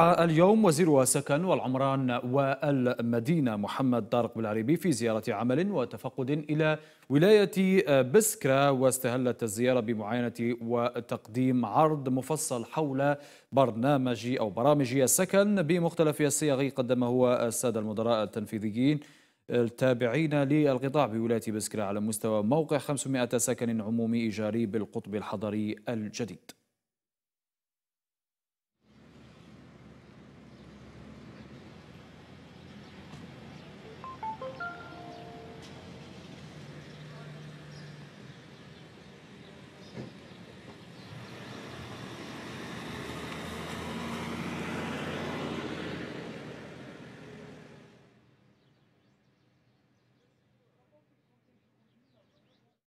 اليوم وزير السكن والعمران والمدينة محمد طارق بالعريبي في زيارة عمل وتفقد إلى ولاية بسكرة واستهلت الزيارة بمعاينة وتقديم عرض مفصل حول برنامج أو برامج السكن بمختلف الصيغ قدمه السادة المدراء التنفيذيين التابعين للقطاع بولاية بسكرة على مستوى موقع 500 سكن عمومي إيجاري بالقطب الحضري الجديد